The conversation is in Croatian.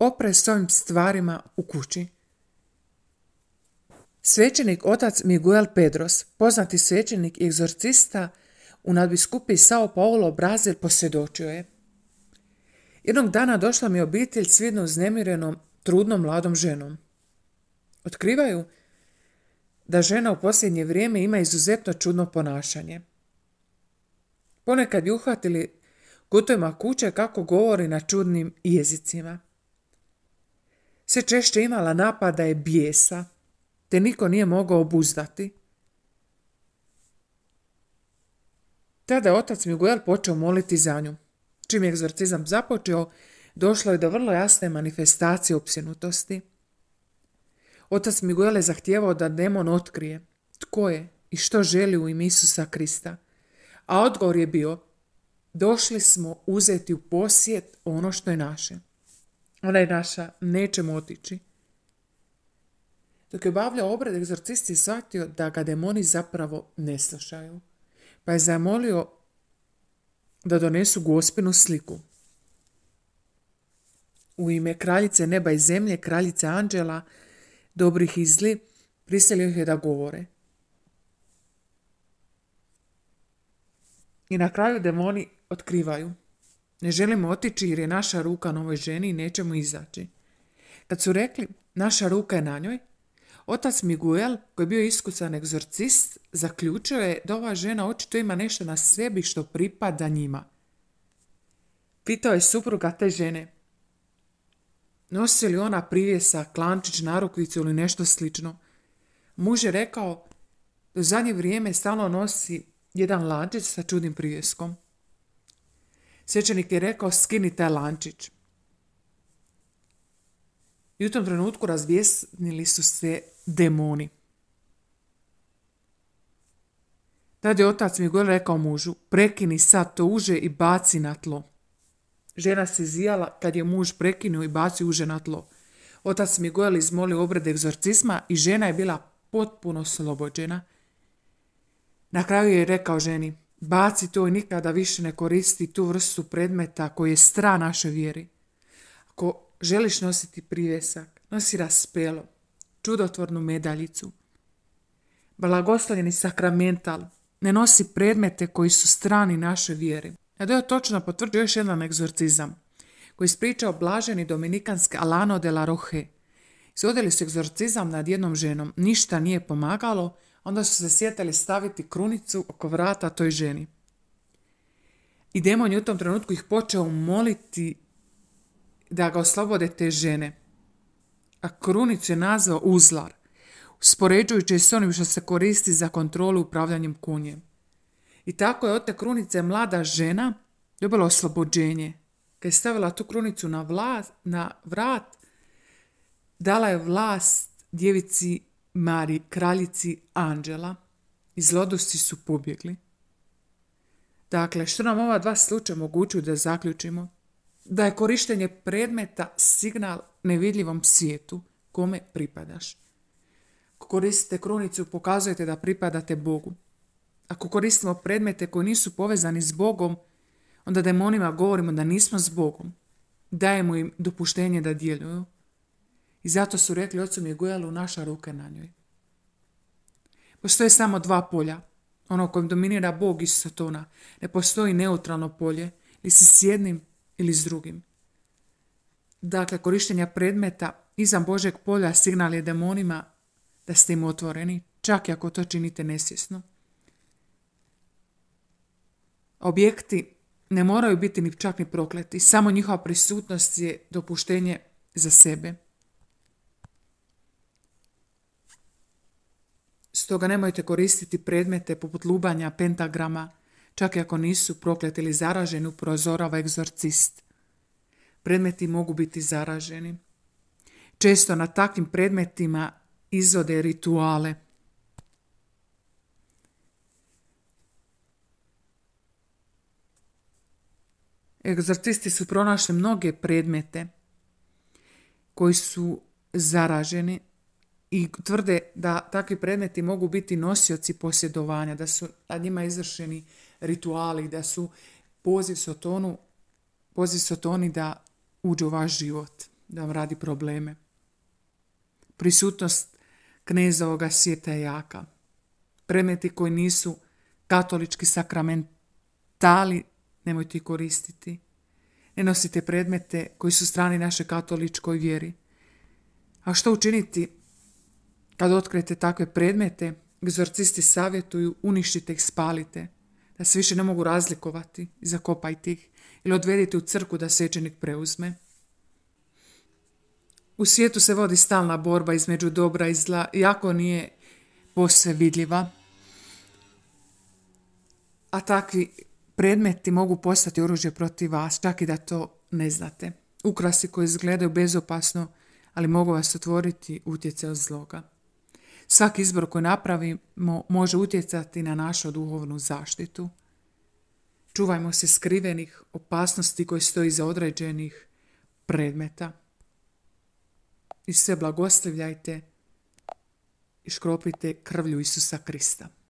opre s ovim stvarima u kući. Svećenik otac Miguel Pedros, poznati svećenik i egzorcista u nadbiskupi Sao Paulo Brazil posvjedočio je. Jednog dana došla mi obitelj s vidno uznemirenom, trudnom mladom ženom. Otkrivaju da žena u posljednje vrijeme ima izuzetno čudno ponašanje. Ponekad ju uhvatili kutojima kuće kako govori na čudnim jezicima. Sve češće imala napada je bijesa, te niko nije mogao obuzdati. Tada je otac Miguel počeo moliti za nju. Čim je egzorcizam započeo, došlo je do vrlo jasne manifestacije opsjenutosti. Otac Miguel je zahtijevao da demon otkrije tko je i što želi u ime Isusa Krista. A odgovor je bio, došli smo uzeti u posjet ono što je naše. Ona je naša, nećemo otići. Dok je obavljao obred, egzorcist je shvatio da ga demoni zapravo ne slušaju, pa je zamolio da donesu gospinu sliku. U ime kraljice neba i zemlje, kraljice anđela, dobrih i zli, prisilio ih je da govore. I na kraju demoni otkrivaju. Ne želimo otići jer je naša ruka novoj ženi i nećemo izaći. Kad su rekli, naša ruka je na njoj, otac Miguel, koji je bio iskusan egzorcist, zaključio je da ova žena očito ima nešto na sebi što pripada njima. Pitao je supruga te žene. Nosi li ona privjesa, klančić, narukvicu ili nešto slično? Muž je rekao, do zadnje vrijeme stalno nosi jedan lančić sa čudnim privjeskom. Svećenik je rekao, skini taj lančić. I u tom trenutku razvijesnili su se demoni. Tad je otac Miguel rekao mužu, prekini sad to uže i baci na tlo. Žena se zijala kad je muž prekinuo i bacio uže na tlo. Otac Miguel izmolio obrede egzorcisma i žena je bila potpuno slobođena. Na kraju je rekao ženi, baci to i nikada više ne koristi tu vrstu predmeta koji je stran našoj vjeri. Ako želiš nositi privjesak, nosi raspelo, čudotvornu medaljicu. Blagoslovljeni sakramental ne nosi predmete koji su strani našoj vjeri. A je točno potvrđuje još jedan egzorcizam koji ispričao blaženi dominikanske Alano de la Roche. Izvodili su egzorcizam nad jednom ženom, ništa nije pomagalo onda su se sjetili staviti krunicu oko vrata toj ženi. I demon je u tom trenutku ih počeo moliti da ga oslobode te žene. A krunicu je nazvao uzlar, uspoređujući s onim što se koristi za kontrolu upravljanjem kunjem. I tako je od te krunice mlada žena dobila oslobođenje. Kad je stavila tu krunicu na, na vrat, dala je vlast djevici Mari, kraljici Anđela, i zlodosti su pobjegli. Dakle, što nam ova dva slučaja moguću da zaključimo? Da je korištenje predmeta signal nevidljivom svijetu kome pripadaš. Ako koristite krunicu, pokazujete da pripadate Bogu. Ako koristimo predmete koji nisu povezani s Bogom, onda demonima govorimo da nismo s Bogom. Dajemo im dopuštenje da djeluju. I zato su rekli ocu Miguelu naša ruka na njoj. Postoje samo dva polja, ono kojem dominira Bog i Satona. Ne postoji neutralno polje, ni si s jednim ili s drugim. Dakle, korištenja predmeta izan Božeg polja signal je demonima da ste im otvoreni, čak i ako to činite nesvjesno. Objekti ne moraju biti ni čak ni prokleti, samo njihova prisutnost je dopuštenje za sebe. Stoga nemojte koristiti predmete poput lubanja, pentagrama, čak i ako nisu prokleti ili zaraženi, prozorava egzorcist. Predmeti mogu biti zaraženi. Često na takvim predmetima izvode rituale. Egzorcisti su pronašli mnoge predmete koji su zaraženi i tvrde da takvi predmeti mogu biti nosioci posjedovanja, da su nad njima izvršeni rituali, da su poziv Sotonu, poziv Sotoni da uđu u vaš život, da vam radi probleme. Prisutnost kneza ovoga svijeta je jaka. Predmeti koji nisu katolički sakramentali nemojte ih koristiti. Ne nosite predmete koji su strani naše katoličkoj vjeri. A što učiniti kad otkrijete takve predmete, egzorcisti savjetuju uništite ih, spalite, da se više ne mogu razlikovati i zakopajte ih ili odvedite u crku da sečenik preuzme. U svijetu se vodi stalna borba između dobra i zla, jako nije posve vidljiva. A takvi predmeti mogu postati oružje protiv vas, čak i da to ne znate. Ukrasi koji izgledaju bezopasno, ali mogu vas otvoriti utjecaj od zloga. Svaki izbor koji napravimo može utjecati na našu duhovnu zaštitu. Čuvajmo se skrivenih opasnosti koje stoji iza određenih predmeta. I sve blagostavljajte i škropite krvlju Isusa Krista.